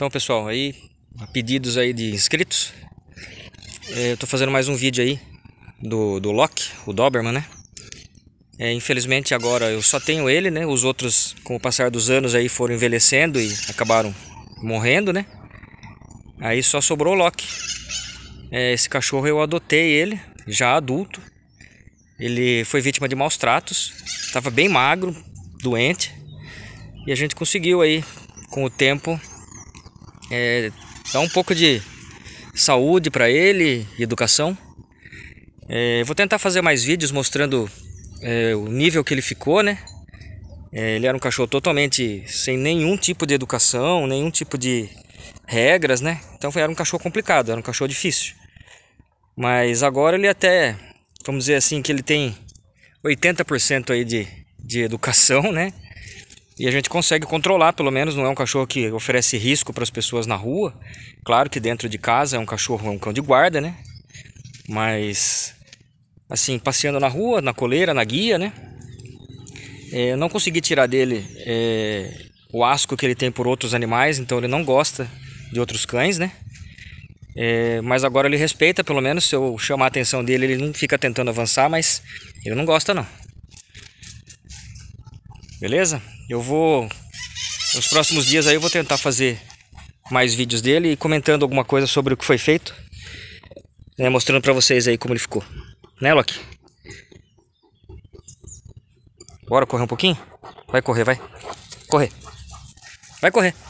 Então, pessoal, aí pedidos aí de inscritos. É, eu tô fazendo mais um vídeo aí do, do Loki, o Doberman, né? É, infelizmente agora eu só tenho ele, né? Os outros, com o passar dos anos aí, foram envelhecendo e acabaram morrendo, né? Aí só sobrou o Loki. É, esse cachorro eu adotei ele, já adulto. Ele foi vítima de maus tratos, estava bem magro, doente. E a gente conseguiu aí, com o tempo, é, dar um pouco de saúde para ele, educação. É, vou tentar fazer mais vídeos mostrando é, o nível que ele ficou, né? É, ele era um cachorro totalmente sem nenhum tipo de educação, nenhum tipo de regras, né? Então era um cachorro complicado, era um cachorro difícil. Mas agora ele até, vamos dizer assim, que ele tem 80% aí de, de educação, né? E a gente consegue controlar, pelo menos não é um cachorro que oferece risco para as pessoas na rua. Claro que dentro de casa é um cachorro, é um cão de guarda, né? Mas assim, passeando na rua, na coleira, na guia, né? É, eu não consegui tirar dele é, o asco que ele tem por outros animais, então ele não gosta de outros cães, né? É, mas agora ele respeita, pelo menos se eu chamar a atenção dele, ele não fica tentando avançar, mas ele não gosta não. Beleza? Eu vou... Nos próximos dias aí eu vou tentar fazer mais vídeos dele e comentando alguma coisa sobre o que foi feito. Né, mostrando pra vocês aí como ele ficou. Né, Loki? Bora correr um pouquinho? Vai correr, vai. Correr. Vai correr.